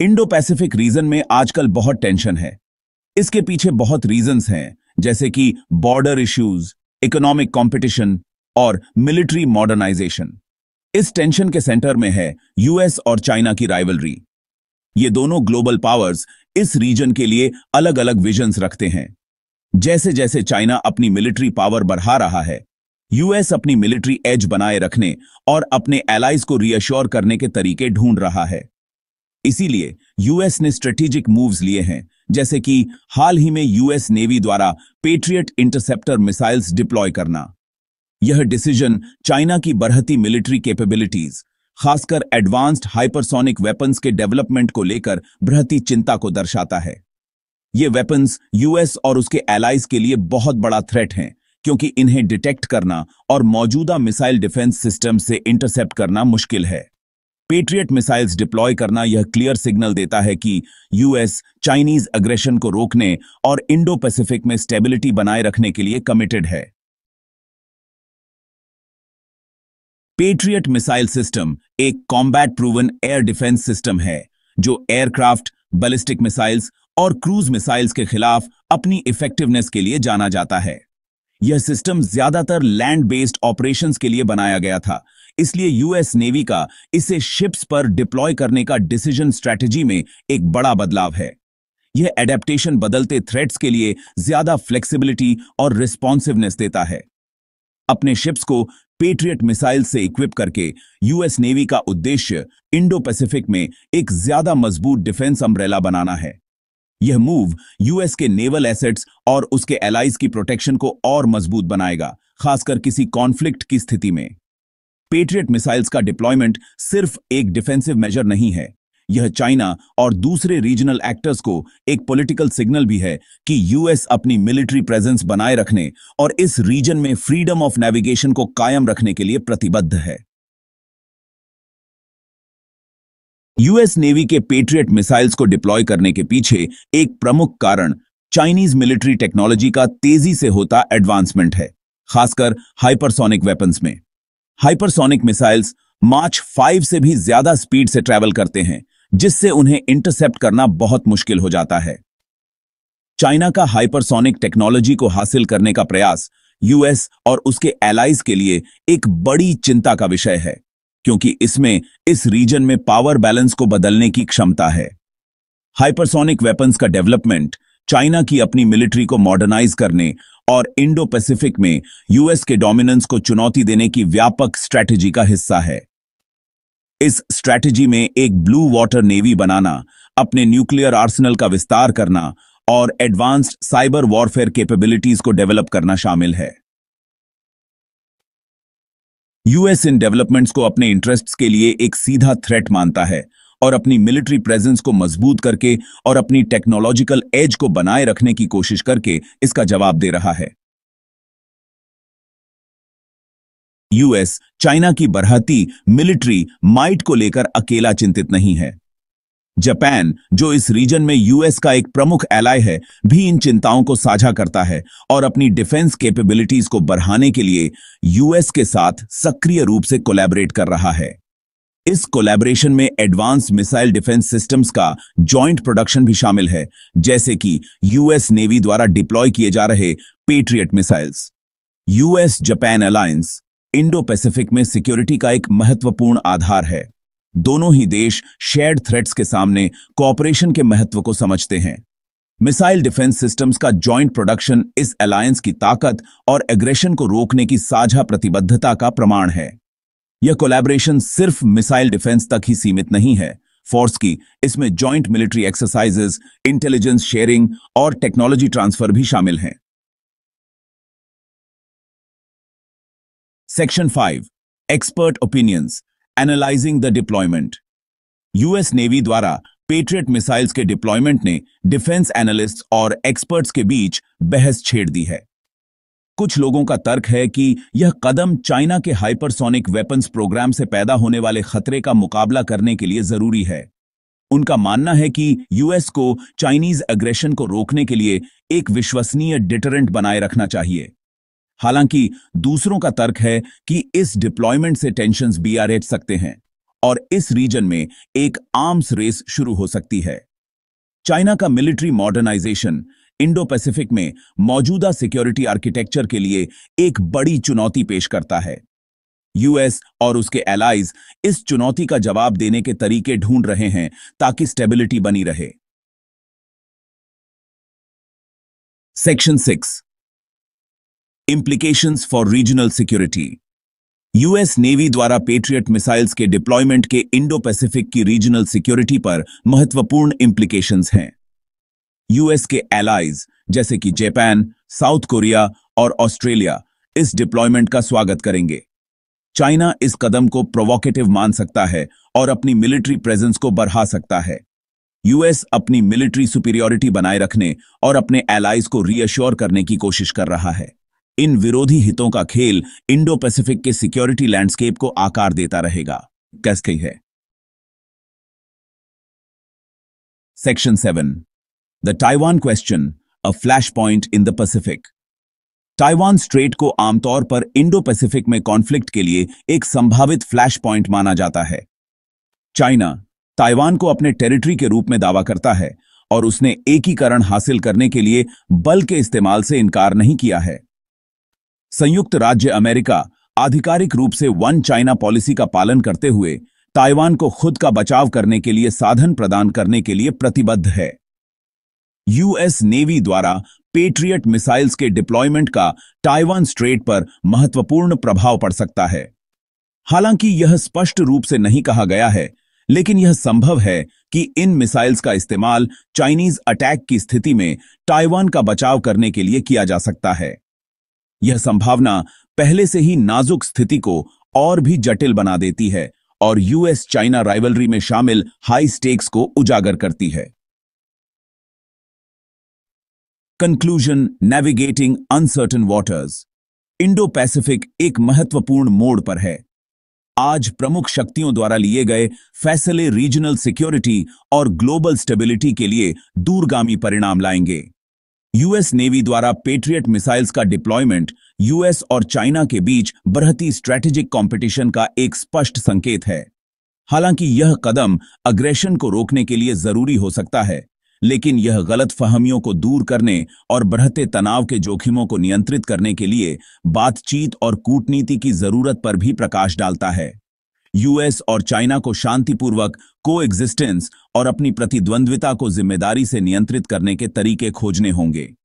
Indo Pacific region में आजकल बहुत टेंशन है इसके पीछे बहुत रीजंस हैं जैसे कि बॉर्डर इश्यूज इकोनॉमिक कंपटीशन और मिलिट्री मॉडर्नाइजेशन इस टेंशन के सेंटर में है यूएस और चाइना की राइवलरी ये दोनों ग्लोबल पावर्स इस रीजन के लिए अलग अलग विजन्स रखते हैं जैसे जैसे चाइना अपनी मिलिट्री पावर बढ़ा रहा है यूएस अपनी मिलिट्री एज बनाए रखने और अपने एलाइज को रियश्योर करने के तरीके ढूंढ रहा है इसीलिए यूएस ने स्ट्रेटेजिक मूव्स लिए हैं जैसे कि हाल ही में यूएस नेवी द्वारा पेट्रियट इंटरसेप्टर मिसाइल्स डिप्लॉय करना यह डिसीजन चाइना की बढ़ती मिलिट्री कैपेबिलिटीज खासकर एडवांस्ड हाइपरसोनिक वेपन्स के डेवलपमेंट को लेकर बृहती चिंता को दर्शाता है ये वेपन्स यूएस और उसके एलाइज के लिए बहुत बड़ा थ्रेट हैं क्योंकि इन्हें डिटेक्ट करना और मौजूदा मिसाइल डिफेंस सिस्टम से इंटरसेप्ट करना मुश्किल है पेट्रियट मिसाइल्स डिप्लॉय करना यह क्लियर सिग्नल देता है कि यूएस चाइनीज अग्रेशन को रोकने और इंडो पैसिफिक में स्टेबिलिटी बनाए रखने के लिए कमिटेड है पेट्रियट मिसाइल सिस्टम एक combat proven air defence system है जो एयरक्राफ्ट बैलिस्टिक मिसाइल्स और क्रूज मिसाइल्स के खिलाफ अपनी इफेक्टिवनेस के लिए जाना जाता है यह सिस्टम ज्यादातर लैंड बेस्ड ऑपरेशंस के लिए बनाया गया था इसलिए यूएस नेवी का इसे शिप्स पर डिप्लॉय करने का डिसीजन स्ट्रैटेजी में एक बड़ा बदलाव है यह एडेप्टेशन बदलते थ्रेट्स के लिए ज्यादा फ्लेक्सिबिलिटी और रिस्पॉन्सिवनेस देता है अपने शिप्स को पेट्रियट मिसाइल से इक्विप करके यूएस नेवी का उद्देश्य इंडो पैसिफिक में एक ज्यादा मजबूत डिफेंस अम्ब्रेला बनाना है यह मूव यूएस के नेवल एसेट्स और उसके एलाइज की प्रोटेक्शन को और मजबूत बनाएगा खासकर किसी कॉन्फ्लिक्ट की स्थिति में पेट्रियट मिसाइल्स का डिप्लॉयमेंट सिर्फ एक डिफेंसिव मेजर नहीं है यह चाइना और दूसरे रीजनल एक्टर्स को एक पॉलिटिकल सिग्नल भी है कि यूएस अपनी मिलिट्री प्रेजेंस बनाए रखने और इस रीजन में फ्रीडम ऑफ नेविगेशन को कायम रखने के लिए प्रतिबद्ध है यूएस नेवी के पेट्रियट मिसाइल्स को डिप्लॉय करने के पीछे एक प्रमुख कारण चाइनीज मिलिट्री टेक्नोलॉजी का तेजी से होता एडवांसमेंट है खासकर हाइपरसोनिक वेपन्स में हाइपरसोनिक मिसाइल्स मार्च फाइव से भी ज्यादा स्पीड से ट्रैवल करते हैं जिससे उन्हें इंटरसेप्ट करना बहुत मुश्किल हो जाता है चाइना का हाइपरसोनिक टेक्नोलॉजी को हासिल करने का प्रयास यूएस और उसके एलाइज के लिए एक बड़ी चिंता का विषय है क्योंकि इसमें इस रीजन में पावर बैलेंस को बदलने की क्षमता है हाइपरसोनिक वेपन्स का डेवलपमेंट चाइना की अपनी मिलिट्री को मॉडर्नाइज करने और इंडो पैसिफिक में यूएस के डोमिनेंस को चुनौती देने की व्यापक स्ट्रैटेजी का हिस्सा है इस स्ट्रैटेजी में एक ब्लू वाटर नेवी बनाना अपने न्यूक्लियर आर्सेनल का विस्तार करना और एडवांस्ड साइबर वॉरफेयर कैपेबिलिटीज को डेवलप करना शामिल है यूएस इन डेवलपमेंट्स को अपने इंटरेस्ट्स के लिए एक सीधा थ्रेट मानता है और अपनी मिलिट्री प्रेजेंस को मजबूत करके और अपनी टेक्नोलॉजिकल एज को बनाए रखने की कोशिश करके इसका जवाब दे रहा है यूएस चाइना की बरहती मिलिट्री माइट को लेकर अकेला चिंतित नहीं है जापान जो इस रीजन में यूएस का एक प्रमुख एलाय है भी इन चिंताओं को साझा करता है और अपनी डिफेंस कैपेबिलिटीज को बढ़ाने के लिए यूएस के साथ सक्रिय रूप से कोलैबोरेट कर रहा है इस कोलैबोरेशन में एडवांस मिसाइल डिफेंस सिस्टम्स का जॉइंट प्रोडक्शन भी शामिल है जैसे कि यूएस नेवी द्वारा डिप्लॉय किए जा रहे Patriot missiles US Japan alliance Indo Pacific में सिक्योरिटी का एक महत्वपूर्ण आधार है दोनों ही देश शेयर्ड थ्रेट्स के सामने कॉपरेशन के महत्व को समझते हैं मिसाइल डिफेंस सिस्टम्स का जॉइंट प्रोडक्शन इस अलायंस की ताकत और एग्रेशन को रोकने की साझा प्रतिबद्धता का प्रमाण है यह कोलैबोरेशन सिर्फ मिसाइल डिफेंस तक ही सीमित नहीं है फोर्स की इसमें joint military exercises intelligence sharing और टेक्नोलॉजी ट्रांसफर भी शामिल हैं section five expert opinions analysing the deployment US navy द्वारा पेट्रियट मिसाइल्स के डिप्लॉयमेंट ने डिफेंस एनालिस्ट और एक्सपर्ट्स के बीच बहस छेड़ दी है कुछ लोगों का तर्क है कि यह कदम चाइना के हाइपरसोनिक वेपन्स प्रोग्राम से पैदा होने वाले खतरे का मुकाबला करने के लिए जरूरी है उनका मानना है कि यूएस को चाइनीज अग्रेशन को रोकने के लिए एक विश्वसनीय डिटरेंट बनाए रखना चाहिए हालांकि दूसरों का तर्क है कि इस डिप्लॉयमेंट से टेंशन बीआरएट सकते हैं और इस रीजन में एक आर्म्स रेस शुरू हो सकती है चाइना का मिलिट्री मॉडर्नाइजेशन इंडो पैसिफिक में मौजूदा सिक्योरिटी आर्किटेक्चर के लिए एक बड़ी चुनौती पेश करता है यूएस और उसके एलाइज इस चुनौती का जवाब देने के तरीके ढूंढ रहे हैं ताकि स्टेबिलिटी बनी रहे section six implication for regional security US navy द्वारा पेट्रियट मिसाइल्स के डिप्लॉयमेंट के इंडो पैसिफिक की रीजनल सिक्योरिटी पर महत्वपूर्ण इंप्लीकेशंस हैं यूएस के एलाइज जैसे कि जापान साउथ कोरिया और ऑस्ट्रेलिया इस डिप्लॉयमेंट का स्वागत करेंगे चाइना इस कदम को प्रोवोकेटिव मान सकता है और अपनी मिलिट्री प्रेजेंस को बढ़ा सकता है यूएस अपनी मिलिट्री सुपीरियोरिटी बनाए रखने और अपने एलाइज को रीअश्योर करने की कोशिश कर रहा है इन विरोधी हितों का खेल इंडो पैसिफिक के सिक्योरिटी लैंडस्केप को आकार देता रहेगा कैसे है section seven The Taiwan question a flashpoint in the Taiwan Strait strait को आमतौर पर इंडो पैसिफिक में कॉन्फ्लिक्ट के लिए एक संभावित फ्लैश पॉइंट माना जाता है चाइना ताइवान को अपने टेरिटरी के रूप में दावा करता है और उसने एकीकरण हासिल करने के लिए बल के इस्तेमाल से इनकार नहीं किया है संयुक्त राज्य अमेरिका आधिकारिक रूप से वन चाइना पॉलिसी का पालन करते हुए ताइवान को खुद का बचाव करने के लिए साधन प्रदान करने के लिए प्रतिबद्ध है यूएस नेवी द्वारा पेट्रियट मिसाइल्स के डिप्लॉयमेंट का ताइवान स्ट्रेट पर महत्वपूर्ण प्रभाव पड़ सकता है हालांकि यह स्पष्ट रूप से नहीं कहा गया है लेकिन यह संभव है कि इन मिसाइल्स का इस्तेमाल चाइनीज अटैक की स्थिति में ताइवान का बचाव करने के लिए किया जा सकता है यह संभावना पहले से ही नाजुक स्थिति को और भी जटिल बना देती है और यूएस चाइना राइवलरी में शामिल हाई स्टेक्स को उजागर करती है conclusion navigating uncertain waters Indo Pacific एक महत्वपूर्ण मोड़ पर है आज प्रमुख शक्तियों द्वारा लिए गए फैसले रीजनल सिक्योरिटी और ग्लोबल स्टेबिलिटी के लिए दूरगामी परिणाम लाएंगे यूएस नेवी द्वारा पेट्रियट मिसाइल्स का डिप्लॉयमेंट यूएस और चाइना के बीच बढ़ती स्ट्रेटेजिक कंपटीशन का एक स्पष्ट संकेत है हालांकि यह कदम अग्रेशन को रोकने के लिए जरूरी हो सकता है लेकिन यह गलत फहमियों को दूर करने और बढ़ते तनाव के जोखिमों को नियंत्रित करने के लिए बातचीत और कूटनीति की जरूरत पर भी प्रकाश डालता है यूएस और चाइना को शांतिपूर्वक को और अपनी प्रतिद्वंद्विता को जिम्मेदारी से नियंत्रित करने के तरीके खोजने होंगे